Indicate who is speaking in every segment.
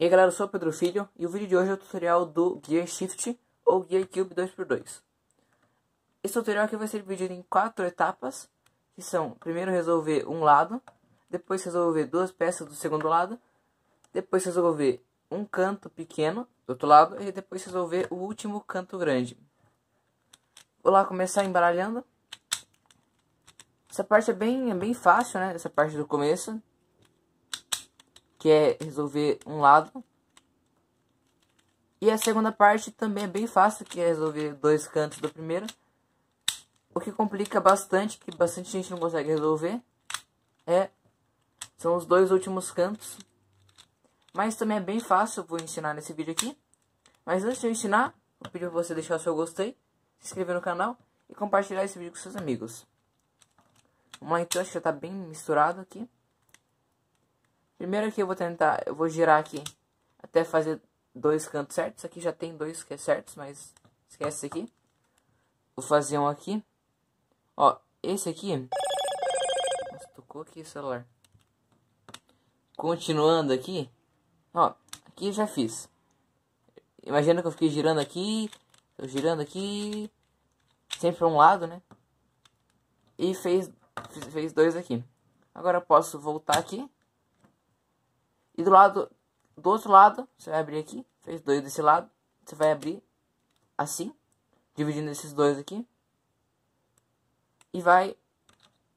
Speaker 1: E aí galera, eu sou o Pedro Filho e o vídeo de hoje é o tutorial do Gear Shift ou Gear Cube 2x2. Esse tutorial aqui vai ser dividido em quatro etapas, que são primeiro resolver um lado, depois resolver duas peças do segundo lado, depois resolver um canto pequeno do outro lado e depois resolver o último canto grande. Vou lá começar embaralhando. Essa parte é bem, é bem fácil, né? Essa parte do começo que é resolver um lado. E a segunda parte também é bem fácil, que é resolver dois cantos da primeira. O que complica bastante, que bastante gente não consegue resolver, é são os dois últimos cantos. Mas também é bem fácil, vou ensinar nesse vídeo aqui. Mas antes de eu ensinar, vou pedir pra você deixar o seu gostei, se inscrever no canal e compartilhar esse vídeo com seus amigos. Vamos lá então, acho que já tá bem misturado aqui. Primeiro aqui eu vou tentar, eu vou girar aqui até fazer dois cantos certos. Aqui já tem dois que é certos, mas esquece esse aqui. Vou fazer um aqui. Ó, esse aqui... Nossa, tocou aqui o celular. Continuando aqui. Ó, aqui já fiz. Imagina que eu fiquei girando aqui. Eu girando aqui. Sempre para um lado, né? E fez, fez dois aqui. Agora eu posso voltar aqui. E do lado do outro lado, você vai abrir aqui, fez dois desse lado, você vai abrir assim, dividindo esses dois aqui. E vai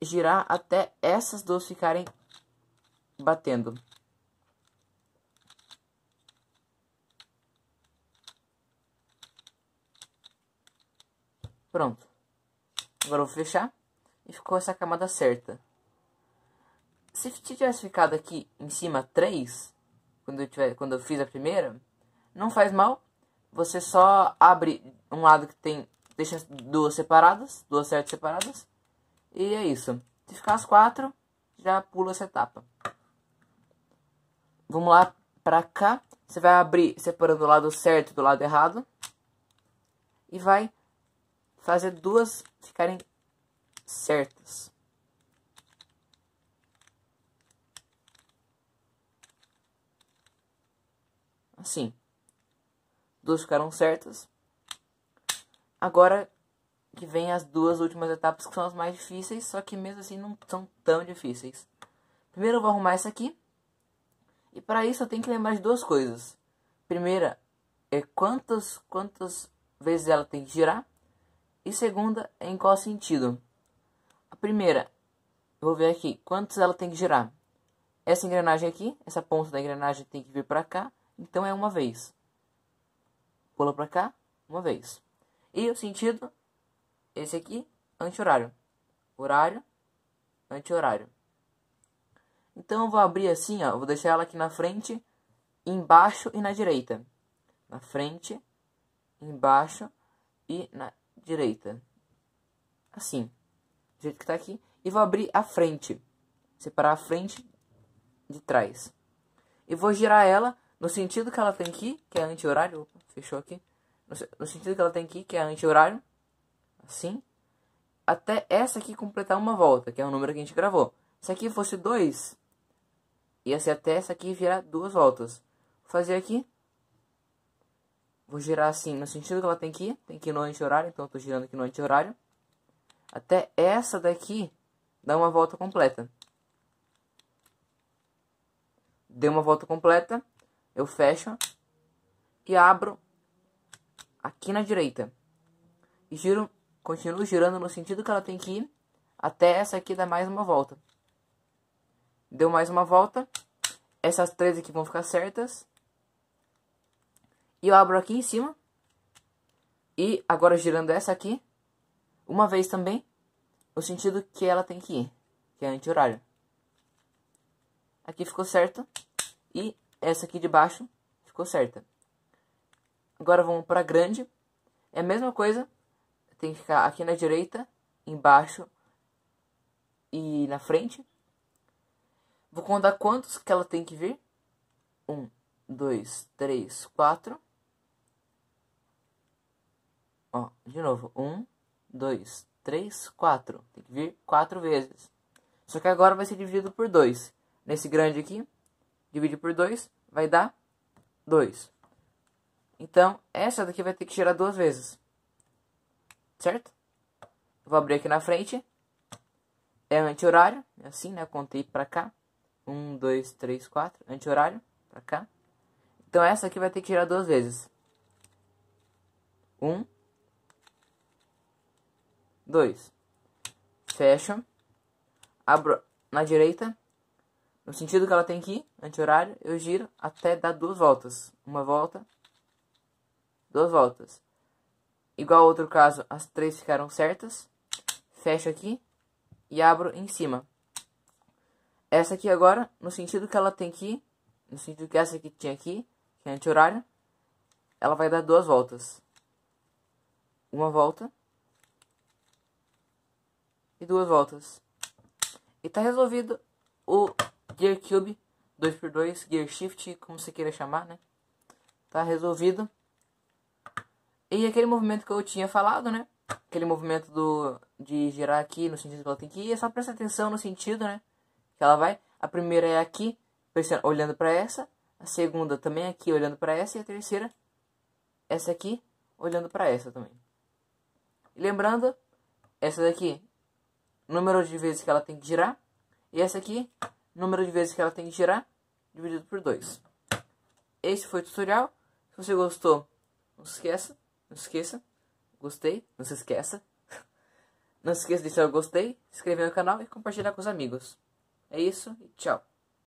Speaker 1: girar até essas duas ficarem batendo. Pronto. Agora eu vou fechar. E ficou essa camada certa se tivesse ficado aqui em cima 3, quando eu, tiver, quando eu fiz a primeira, não faz mal. Você só abre um lado que tem, deixa duas separadas, duas certas separadas. E é isso. Se ficar as quatro, já pula essa etapa. Vamos lá pra cá. Você vai abrir separando o lado certo do lado errado. E vai fazer duas ficarem certas. Sim. Duas ficaram certas. Agora que vem as duas últimas etapas que são as mais difíceis, só que mesmo assim não são tão difíceis. Primeiro eu vou arrumar essa aqui. E para isso eu tenho que lembrar de duas coisas. Primeira é quantas quantas vezes ela tem que girar. E segunda é em qual sentido. A primeira, eu vou ver aqui quantos ela tem que girar. Essa engrenagem aqui, essa ponta da engrenagem tem que vir para cá então é uma vez. Pula para cá, uma vez. E o sentido, esse aqui, anti-horário. Horário, anti-horário. Então eu vou abrir assim, ó, vou deixar ela aqui na frente, embaixo e na direita. Na frente, embaixo e na direita. Assim, do jeito que tá aqui. E vou abrir a frente, separar a frente de trás. E vou girar ela no sentido que ela tem aqui, que é anti-horário, fechou aqui. No, sentido que ela tem aqui, que é anti-horário, assim, até essa aqui completar uma volta, que é o número que a gente gravou. Se aqui fosse 2, ia ser até essa aqui virar duas voltas. Vou fazer aqui. Vou girar assim, no sentido que ela tem aqui, tem ir no anti-horário, então eu tô girando aqui no anti-horário. Até essa daqui dar uma volta completa. Deu uma volta completa eu fecho e abro aqui na direita. E giro, continuo girando no sentido que ela tem que ir até essa aqui dar mais uma volta. Deu mais uma volta. Essas três aqui vão ficar certas. E eu abro aqui em cima. E agora girando essa aqui. Uma vez também. No sentido que ela tem que ir. Que é anti-horário. Aqui ficou certo. E essa aqui de baixo ficou certa. Agora vamos para grande. É a mesma coisa. Tem que ficar aqui na direita, embaixo e na frente. Vou contar quantos que ela tem que vir. Um, dois, três, quatro. Ó, de novo. Um, dois, três, quatro. Tem que vir quatro vezes. Só que agora vai ser dividido por dois. Nesse grande aqui, dividido por 2 vai dar 2. Então, essa daqui vai ter que girar duas vezes. Certo? Vou abrir aqui na frente. É anti-horário, é assim, né? Eu contei pra cá. 1, 2, 3, 4. Anti-horário, pra cá. Então, essa aqui vai ter que girar duas vezes. 1, 2. Fecho. Abro na direita. No sentido que ela tem que ir, anti-horário, eu giro até dar duas voltas. Uma volta, duas voltas. Igual ao outro caso, as três ficaram certas. Fecho aqui e abro em cima. Essa aqui agora, no sentido que ela tem que ir, no sentido que essa aqui tinha aqui, que é anti-horário, ela vai dar duas voltas. Uma volta e duas voltas. E tá resolvido o Gear Cube 2x2, Gear Shift, como você queira chamar, né? Tá resolvido. E aquele movimento que eu tinha falado, né? Aquele movimento do, de girar aqui no sentido que ela tem que ir. É só presta atenção no sentido, né? Que ela vai. A primeira é aqui, olhando para essa. A segunda também é aqui, olhando para essa. E a terceira, essa aqui, olhando para essa também. E lembrando, essa daqui, número de vezes que ela tem que girar. E essa aqui, número de vezes que ela tem que girar, dividido por 2. Esse foi o tutorial. Se você gostou, não se esqueça, não se esqueça, gostei, não se esqueça. Não se esqueça de deixar o gostei, se inscrever no canal e compartilhar com os amigos. É isso e tchau.